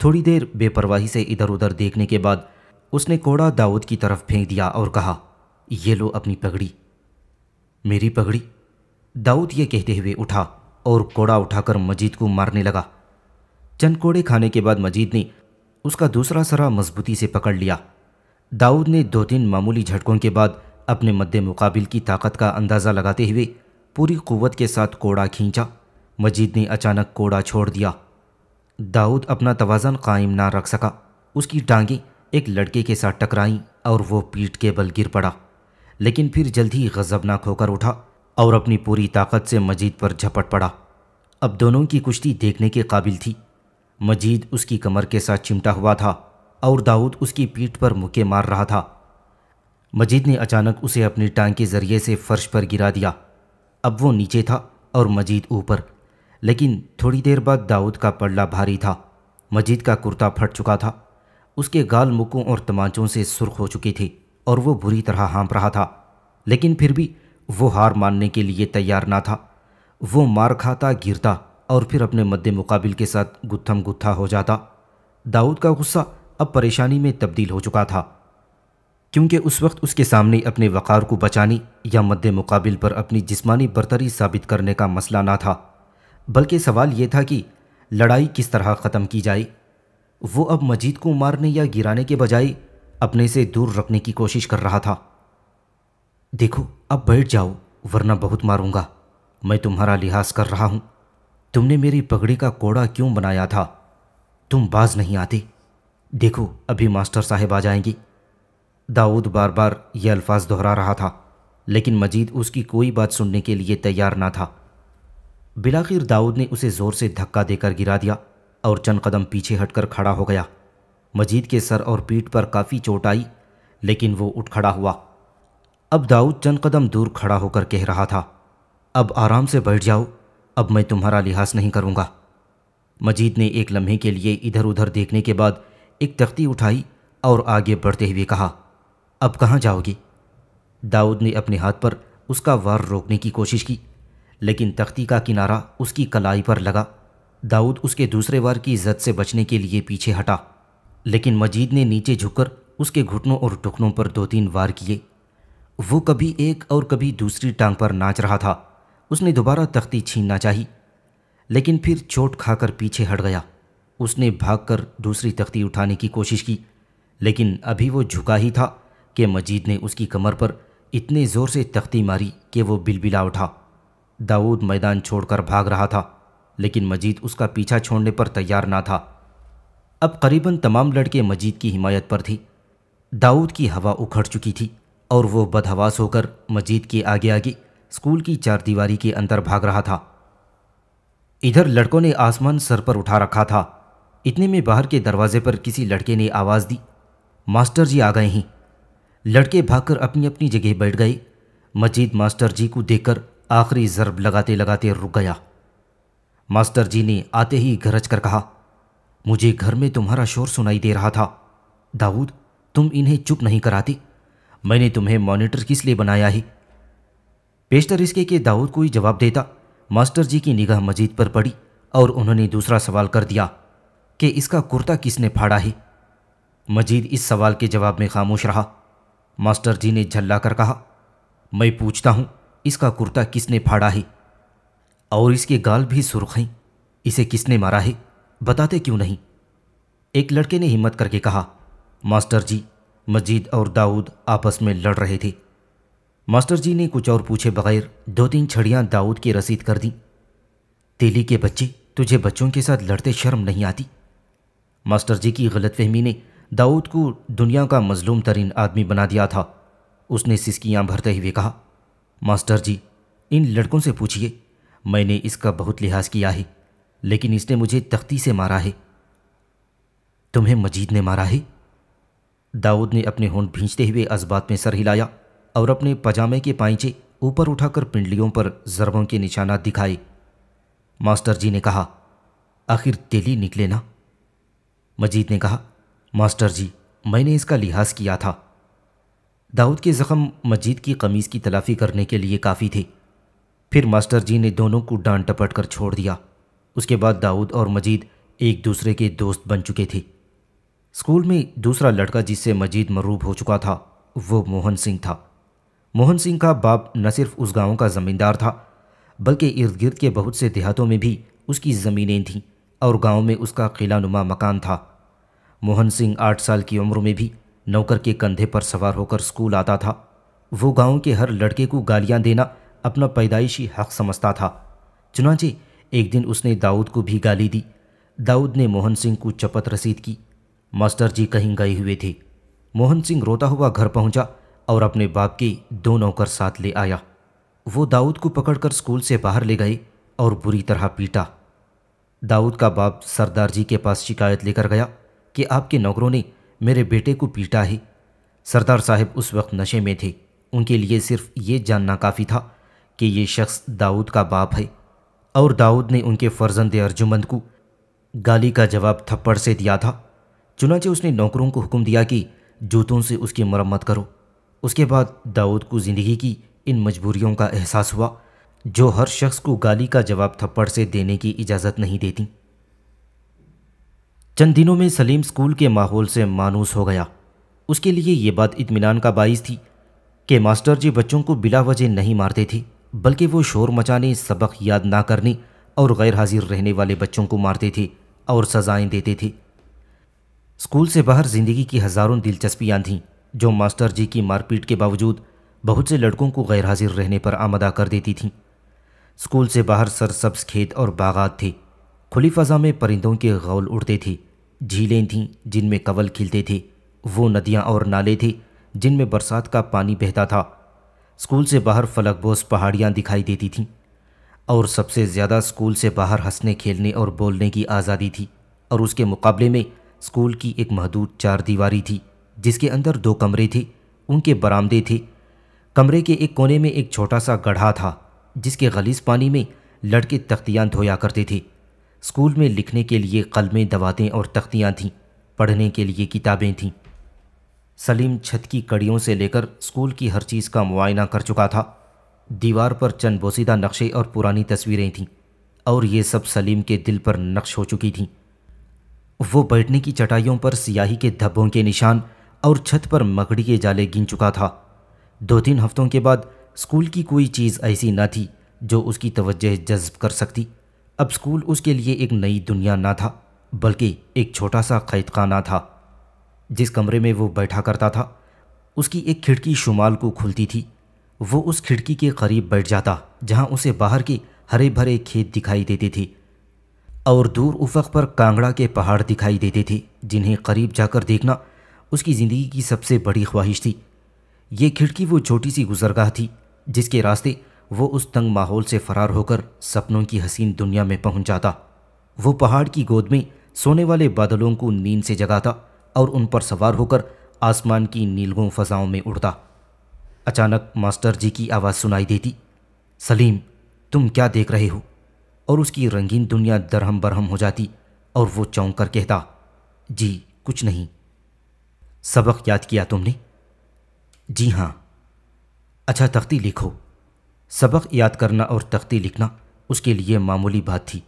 थोड़ी देर बेपरवाही से इधर उधर देखने के बाद उसने कोड़ा दाऊद की तरफ फेंक दिया और कहा ये लो अपनी पगड़ी मेरी पगड़ी दाऊद ये कहते हुए उठा और कोड़ा उठाकर मजीद को मारने लगा चंद कोड़े खाने के बाद मजीद ने उसका दूसरा सरा मजबूती से पकड़ लिया दाऊद ने दो तीन मामूली झटकों के बाद अपने मद्दे मुकाबिल की ताकत का अंदाज़ा लगाते हुए पूरी कुवत के साथ कोड़ा खींचा मजीद ने अचानक कोड़ा छोड़ दिया दाऊद अपना तोज़न कायम ना रख सका उसकी टांगें एक लड़के के साथ टकराईं और वो पीठ के बल गिर पड़ा लेकिन फिर जल्द ही गजबनाक होकर उठा और अपनी पूरी ताकत से मजीद पर झपट पड़ा अब दोनों की कुश्ती देखने के काबिल थी मजीद उसकी कमर के साथ चिमटा हुआ था और दाऊद उसकी पीठ पर मुक्के मार रहा था मजीद ने अचानक उसे अपनी टांग के ज़रिए से फ़र्श पर गिरा दिया अब वो नीचे था और मजीद ऊपर लेकिन थोड़ी देर बाद दाऊद का पल्ला भारी था मजीद का कुर्ता फट चुका था उसके गाल मुकों और तमांचों से सुर्ख हो चुकी थी और वो बुरी तरह हाँप रहा था लेकिन फिर भी वो हार मानने के लिए तैयार ना था वो मार खाता गिरता और फिर अपने मद्द मुकाबिल के साथ गुत्थम गुत्था हो जाता दाऊद का गुस्सा अब परेशानी में तब्दील हो चुका था क्योंकि उस वक्त उसके सामने अपने वक़ार को बचाने या मद्द मुकाबिल पर अपनी जिस्मानी बरतरी साबित करने का मसला ना था बल्कि सवाल ये था कि लड़ाई किस तरह ख़त्म की जाए वो अब मजीद को मारने या गिराने के बजाय अपने से दूर रखने की कोशिश कर रहा था देखो अब बैठ जाओ वरना बहुत मारूंगा मैं तुम्हारा लिहाज कर रहा हूँ तुमने मेरी पगड़ी का कोड़ा क्यों बनाया था तुम बाज नहीं आते देखो अभी मास्टर साहब आ जाएंगे दाऊद बार बार ये अल्फाज दोहरा रहा था लेकिन मजीद उसकी कोई बात सुनने के लिए तैयार ना था बिलाखिर दाऊद ने उसे ज़ोर से धक्का देकर गिरा दिया और चंद कदम पीछे हटकर खड़ा हो गया मजीद के सर और पीठ पर काफ़ी चोट आई लेकिन वो उठ खड़ा हुआ अब दाऊद चंद कदम दूर खड़ा होकर कह रहा था अब आराम से बैठ जाओ अब मैं तुम्हारा लिहाज नहीं करूँगा मजीद ने एक लम्हे के लिए इधर उधर देखने के बाद एक तख्ती उठाई और आगे बढ़ते हुए कहा अब कहाँ जाओगी दाऊद ने अपने हाथ पर उसका वार रोकने की कोशिश की लेकिन तख्ती का किनारा उसकी कलाई पर लगा दाऊद उसके दूसरे वार की इज्जत से बचने के लिए पीछे हटा लेकिन मजीद ने नीचे झुककर उसके घुटनों और टुकड़ों पर दो तीन वार किए वो कभी एक और कभी दूसरी टांग पर नाच रहा था उसने दोबारा तख्ती छीनना चाही लेकिन फिर चोट खाकर पीछे हट गया उसने भागकर दूसरी तख्ती उठाने की कोशिश की लेकिन अभी वो झुका ही था कि मजीद ने उसकी कमर पर इतने ज़ोर से तख्ती मारी कि वो बिलबिला उठा दाऊद मैदान छोड़कर भाग रहा था लेकिन मजीद उसका पीछा छोड़ने पर तैयार ना था अब करीबन तमाम लड़के मजीद की हिमायत पर थी दाऊद की हवा उखड़ चुकी थी और वो बदहवास होकर मजीद के आगे आगे स्कूल की चार दीवारी के अंदर भाग रहा था इधर लड़कों ने आसमान सर पर उठा रखा था इतने में बाहर के दरवाजे पर किसी लड़के ने आवाज़ दी मास्टर जी आ गए हैं लड़के भागकर अपनी अपनी जगह बैठ गए मजीद मास्टर जी को देखकर आखिरी जरब लगाते लगाते रुक गया मास्टर जी ने आते ही गरज कर कहा मुझे घर में तुम्हारा शोर सुनाई दे रहा था दाऊद तुम इन्हें चुप नहीं कराती मैंने तुम्हें मॉनिटर किस लिए बनाया है पेशतर इसके के दाऊद को ही जवाब देता मास्टर जी की निगाह मजीद पर पड़ी और उन्होंने दूसरा सवाल कर दिया कि इसका कुर्ता किसने फाड़ा है मजीद इस सवाल के जवाब में खामोश रहा मास्टर जी ने झल्ला कर कहा मैं पूछता हूँ इसका कुर्ता किसने फाड़ा है और इसके गाल भी सुर्ख हैं इसे किसने मारा है बताते क्यों नहीं एक लड़के ने हिम्मत करके कहा मास्टर जी मजीद और दाऊद आपस में लड़ रहे थे मास्टर जी ने कुछ और पूछे बगैर दो तीन छड़ियाँ दाऊद की रसीद कर दी तेली के बच्चे तुझे बच्चों के साथ लड़ते शर्म नहीं आती मास्टर जी की गलतफहमी ने दाऊद को दुनिया का मजलूम तरीन आदमी बना दिया था उसने सिसकियाँ भरते हुए कहा मास्टर जी इन लड़कों से पूछिए मैंने इसका बहुत लिहाज किया है लेकिन इसने मुझे तख्ती से मारा है तुम्हें मजीद ने मारा है दाऊद ने अपने होंठ भींचते हुए अजबात में सर हिलाया और अपने पजामे के पाइचे ऊपर उठाकर पिंडलियों पर जरबों के निशाना दिखाए मास्टर जी ने कहा आखिर तेली निकले ना मजीद ने कहा मास्टर जी मैंने इसका लिहाज किया था दाऊद के ज़ख्म मजीद की कमीज़ की तलाफी करने के लिए काफ़ी थे फिर मास्टर जी ने दोनों को डांट टपट कर छोड़ दिया उसके बाद दाऊद और मजीद एक दूसरे के दोस्त बन चुके थे स्कूल में दूसरा लड़का जिससे मजीद मरूब हो चुका था वो मोहन सिंह था मोहन सिंह का बाप न सिर्फ उस गांव का ज़मींदार था बल्कि इर्द गिर्द के बहुत से देहातों में भी उसकी ज़मीनें थीं और गांव में उसका किला नुमा मकान था मोहन सिंह आठ साल की उम्र में भी नौकर के कंधे पर सवार होकर स्कूल आता था वो गांव के हर लड़के को गालियां देना अपना पैदाइशी हक समझता था चुनाचे एक दिन उसने दाऊद को भी गाली दी दाऊद ने मोहन सिंह को चपत रसीद की मास्टर जी कहीं गए हुए थे मोहन सिंह रोता हुआ घर पहुंचा और अपने बाप के दो नौकर साथ ले आया वो दाऊद को पकड़कर स्कूल से बाहर ले गए और बुरी तरह पीटा दाऊद का बाप सरदार जी के पास शिकायत लेकर गया कि आपके नौकरों ने मेरे बेटे को पीटा ही सरदार साहब उस वक्त नशे में थे उनके लिए सिर्फ ये जानना काफ़ी था कि ये शख्स दाऊद का बाप है और दाऊद ने उनके फर्जंद अर्जुमंद को गाली का जवाब थप्पड़ से दिया था चुनाचे उसने नौकरों को हुक्म दिया कि जूतों से उसकी मरम्मत करो उसके बाद दाऊद को ज़िंदगी की इन मजबूरियों का एहसास हुआ जो हर शख्स को गाली का जवाब थप्पड़ से देने की इजाज़त नहीं देती चंद दिनों में सलीम स्कूल के माहौल से मानूस हो गया उसके लिए ये बात इतमान का बाइस थी कि मास्टर जी बच्चों को बिला वजह नहीं मारते थे बल्कि वो शोर मचाने सबक याद ना करने और गैर हाजिर रहने वाले बच्चों को मारते थे और सजाएं देते थे स्कूल से बाहर ज़िंदगी की हज़ारों दिलचस्पियाँ थीं जो मास्टर जी की मारपीट के बावजूद बहुत से लड़कों को गैर हाजिर रहने पर आमदा कर देती थीं स्कूल से बाहर सरसब्ज खेत और बागात थे खुली फजा में परिंदों के गौल उड़ते थे झीलें थीं जिनमें कवल खिलते थे वो नदियाँ और नाले थे जिनमें बरसात का पानी बहता था स्कूल से बाहर फलकबोस पहाड़ियाँ दिखाई देती थीं और सबसे ज़्यादा स्कूल से बाहर हंसने खेलने और बोलने की आज़ादी थी और उसके मुकाबले में स्कूल की एक महदूद चार दीवारी थी जिसके अंदर दो कमरे थे उनके बरामदे थे कमरे के एक कोने में एक छोटा सा गढ़ा था जिसके गलीस पानी में लड़के तख्तियाँ धोया करते थे स्कूल में लिखने के लिए कलमें दवातें और तख्तियाँ थीं पढ़ने के लिए किताबें थीं सलीम छत की कड़ियों से लेकर स्कूल की हर चीज़ का मुआयना कर चुका था दीवार पर चंद बोसीदा नक्शे और पुरानी तस्वीरें थीं और ये सब सलीम के दिल पर नक्श हो चुकी थीं वो बैठने की चटाइयों पर सियाही के धब्बों के निशान और छत पर मकड़ी के जाले गिन चुका था दो तीन हफ्तों के बाद स्कूल की कोई चीज़ ऐसी न थी जो उसकी तवज्जह जज्ब कर सकती अब स्कूल उसके लिए एक नई दुनिया ना था बल्कि एक छोटा सा कैद खाना था जिस कमरे में वो बैठा करता था उसकी एक खिड़की शुमाल को खुलती थी वो उस खिड़की के करीब बैठ जाता जहाँ उसे बाहर के हरे भरे खेत दिखाई देते थे और दूर उफक पर कांगड़ा के पहाड़ दिखाई देते थे जिन्हें करीब जाकर देखना उसकी ज़िंदगी की सबसे बड़ी ख्वाहिश थी ये खिड़की वो छोटी सी गुजरगाह थी जिसके रास्ते वो उस तंग माहौल से फरार होकर सपनों की हसीन दुनिया में पहुंच जाता वो पहाड़ की गोद में सोने वाले बादलों को नींद से जगाता और उन पर सवार होकर आसमान की नीलगों फजाओं में उड़ता अचानक मास्टर जी की आवाज़ सुनाई देती सलीम तुम क्या देख रहे हो और उसकी रंगीन दुनिया दरहम बरहम हो जाती और वो चौंक कर कहता जी कुछ नहीं सबक याद किया तुमने जी हाँ अच्छा तख्ती लिखो सबक याद करना और तख्ती लिखना उसके लिए मामूली बात थी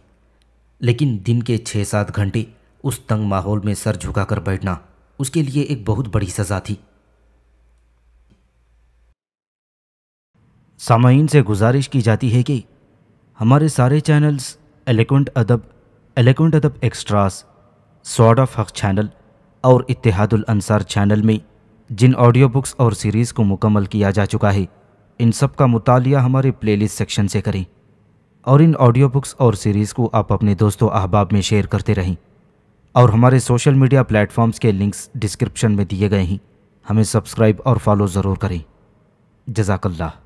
लेकिन दिन के छः सात घंटे उस तंग माहौल में सर झुकाकर बैठना उसके लिए एक बहुत बड़ी सज़ा थी सामाइन से गुजारिश की जाती है कि हमारे सारे चैनल्स एलेक्ट अदब एलिक्वेंट अदब एक्स्ट्रास स्वाड ऑफ हक चैनल और इतिहादुल अंसार चैनल में जिन ऑडियो बुक्स और सीरीज़ को मुकम्मल किया जा चुका है इन सब का मुतालिया हमारे प्लेलिस्ट सेक्शन से करें और इन ऑडियो बुक्स और सीरीज़ को आप अपने दोस्तों अहबाब में शेयर करते रहें और हमारे सोशल मीडिया प्लेटफॉर्म्स के लिंक्स डिस्क्रिप्शन में दिए गए हैं हमें सब्सक्राइब और फॉलो ज़रूर करें जजाकल्ला